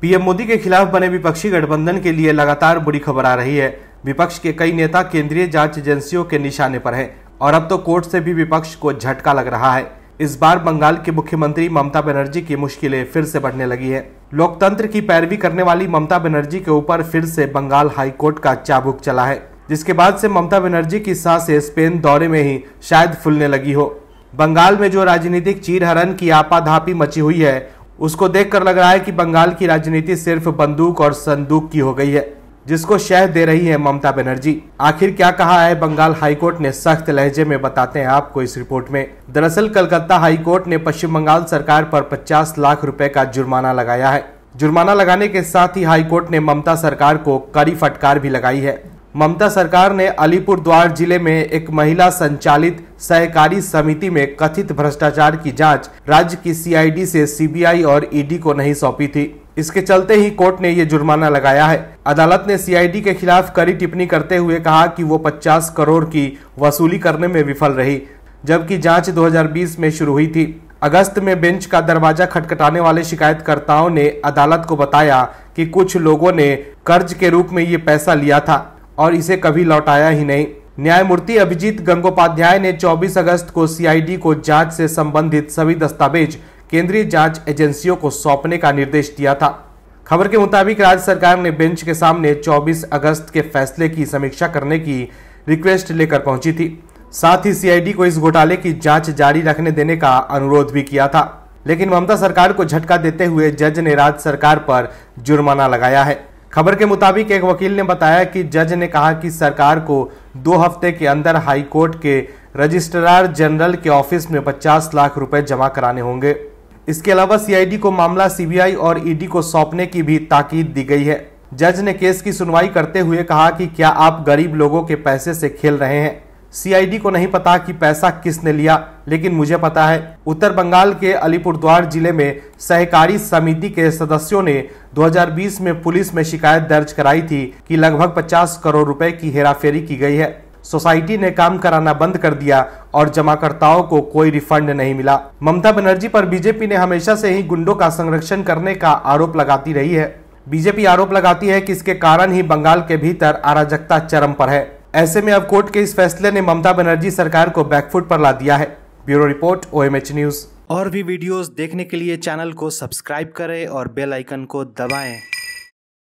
PM Modi के खिलाफ बने विपक्षी गठबंधन के लिए लगातार बुरी खबर आ रही है विपक्ष के कई नेता केंद्रीय जांच एजेंसियों के निशाने पर हैं और अब तो कोर्ट से भी विपक्ष को झटका लग रहा है इस बार बंगाल की मुख्यमंत्री ममता बनर्जी की मुश्किलें फिर से बढ़ने लगी है लोकतंत्र की पैरवी करने वाली ममता बनर्जी के ऊपर फिर से बंगाल हाई कोर्ट का चाबुक चला है जिसके बाद से ममता बनर्जी की सांस स्पेन दौरे में ही शायद फूलने लगी हो बंगाल में जो राजनीतिक चीरहरण की आपाधापी मची हुई है उसको देखकर लग रहा है कि बंगाल की राजनीति सिर्फ बंदूक और संदूक की हो गई है जिसको शह दे रही है ममता बनर्जी आखिर क्या कहा है बंगाल हाईकोर्ट ने सख्त लहजे में बताते हैं आपको इस रिपोर्ट में दरअसल कलकत्ता हाईकोर्ट ने पश्चिम बंगाल सरकार पर 50 लाख रुपए का जुर्माना लगाया है जुर्माना लगाने के साथ ही हाईकोर्ट ने ममता सरकार को कड़ी फटकार भी लगाई है ममता सरकार ने अलीपुर द्वार जिले में एक महिला संचालित सहकारी समिति में कथित भ्रष्टाचार की जांच राज्य की सीआईडी से सीबीआई और ईडी को नहीं सौंपी थी इसके चलते ही कोर्ट ने ये जुर्माना लगाया है अदालत ने सीआईडी के खिलाफ कड़ी टिप्पणी करते हुए कहा कि वो 50 करोड़ की वसूली करने में विफल रही जबकि जांच 2020 में शुरू हुई थी अगस्त में बेंच का दरवाजा खटखटाने वाले शिकायतकर्ताओं ने अदालत को बताया कि कुछ लोगों ने कर्ज के रूप में ये पैसा लिया था और इसे कभी लौटाया ही नहीं न्यायमूर्ति अभिजीत गंगोपाध्याय ने 24 अगस्त को सीआईडी को जांच से संबंधित सभी दस्तावेज केंद्रीय जांच एजेंसियों को सौंपने का निर्देश दिया था खबर के मुताबिक राज्य सरकार ने बेंच के सामने 24 अगस्त के फैसले की समीक्षा करने की रिक्वेस्ट लेकर पहुंची थी साथ ही सीआईडी को इस घोटाले की जांच जारी रखने देने का अनुरोध भी किया था लेकिन ममता सरकार को झटका देते हुए जज ने राज्य सरकार पर जुर्माना लगाया है खबर के मुताबिक एक वकील ने बताया कि जज ने कहा कि सरकार को दो हफ्ते के अंदर हाईकोर्ट के रजिस्ट्रार जनरल के ऑफिस में 50 लाख रुपए जमा कराने होंगे इसके अलावा सीआईडी को मामला सीबीआई और ईडी को सौंपने की भी ताकीद दी गई है जज ने केस की सुनवाई करते हुए कहा कि क्या आप गरीब लोगों के पैसे से खेल रहे हैं सीआईडी को नहीं पता कि पैसा किसने लिया लेकिन मुझे पता है उत्तर बंगाल के अलीपुरद्वार जिले में सहकारी समिति के सदस्यों ने 2020 में पुलिस में शिकायत दर्ज कराई थी कि लगभग 50 करोड़ रुपए की हेराफेरी की गई है सोसाइटी ने काम कराना बंद कर दिया और जमाकर्ताओं को कोई रिफंड नहीं मिला ममता बनर्जी पर बीजेपी ने हमेशा से ही गुंडों का संरक्षण करने का आरोप लगाती रही है बीजेपी आरोप लगाती है कि इसके कारण ही बंगाल के भीतर अराजकता चरम पर है ऐसे में अब कोर्ट के इस फैसले ने ममता बनर्जी सरकार को बैकफुट पर ला दिया है ब्यूरो रिपोर्ट ओएमएच न्यूज और भी वीडियोस देखने के लिए चैनल को सब्सक्राइब करें और बेल आइकन को दबाएं